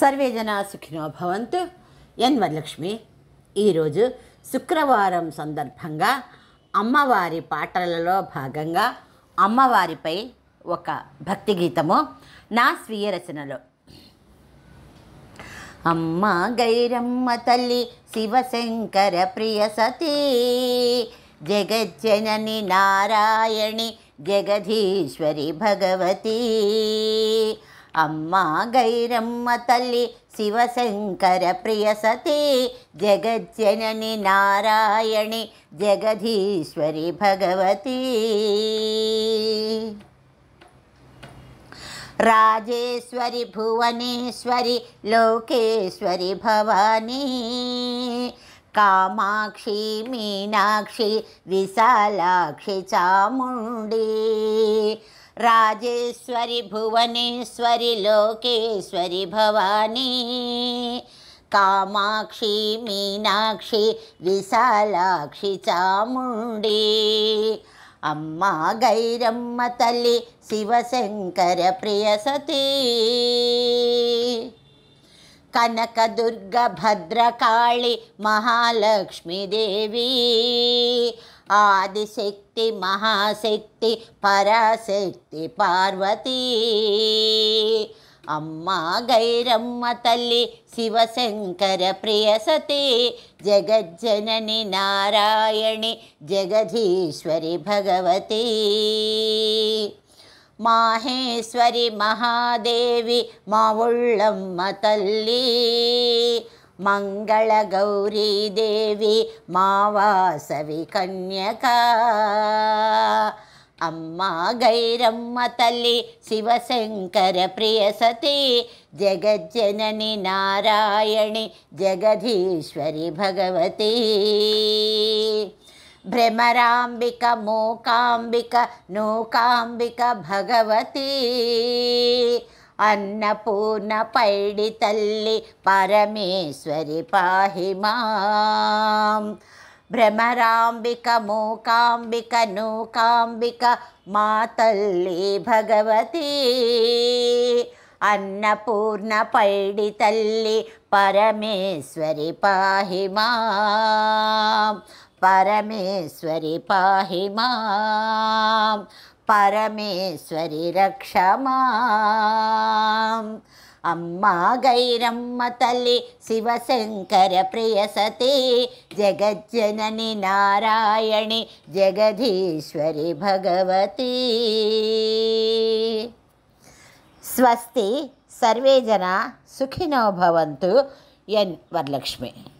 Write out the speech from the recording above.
survey జనా సుఖినో భవంతు ఎన్ వరలక్ష్మి ఈరోజు శుక్రవారం సందర్భంగా అమ్మవారి పాటలలో భాగంగా అమ్మవారిపై ఒక భక్తి గీతము నా స్వీయ రచనలో అమ్మ గైరమ్మ తల్లి శివశంకర ప్రియ సతీ జగజ్జనని నారాయణి జగధీశ్వరి భగవతీ अम्मा तल्ली शिवशंक प्रियसती जगज्जननी नारायणी जगधीश्वरी भगवती राजेश्वरी भुवनेश्वरी लोकेश्वरी भवानी कामाक्षी मीनाक्षी विशालाी चामुंडी राजेश्वरी भुवनेश्वरी लोकेशरी भवानी कामाक्षी मीनाक्षी विशालाी चामुंडी अम्मा गैरमली शिवशंक प्रियसती भद्रकाली महालक्ष्मी देवी आदिशक्ति महाशक्ति पराशक्ति पार्वती अम्मा गैरम्म तल्लि शिवशङ्करप्रियसती जगज्जननि नारायणी जगधीश्वरि भगवती माहेश्वरि महादेवी मावळ्ळम्म तल्ली मङ्गलगौरी देवी मावासवि कन्यका अम्मा गैरम्मथलि शिवशङ्करप्रियसती जगज्जननि नारायणी जगदीश्वरि भगवती भ्रमराम्बिक मूकाम्बिका नूकाम्बिका भगवती అన్నపూర్ణ పైడి తల్లి పరమేశ్వరి పాహిమా భ్రమరాంబిక మూకాంబిక నూకాంబిక మా తల్లి భగవతి అన్నపూర్ణ పైడి తల్లి పరమేశ్వరి పాహిమా పరమేశ్వరి పాహిమా परमेशरीक्ष अम्मा शिवशंकर प्रियसते प्रियसती जगज्ज्जनिरायणि जगधीश्वरी भगवती स्वस्ती सर्वे जना सुखिनो भवन्तु वरलक्ष्मी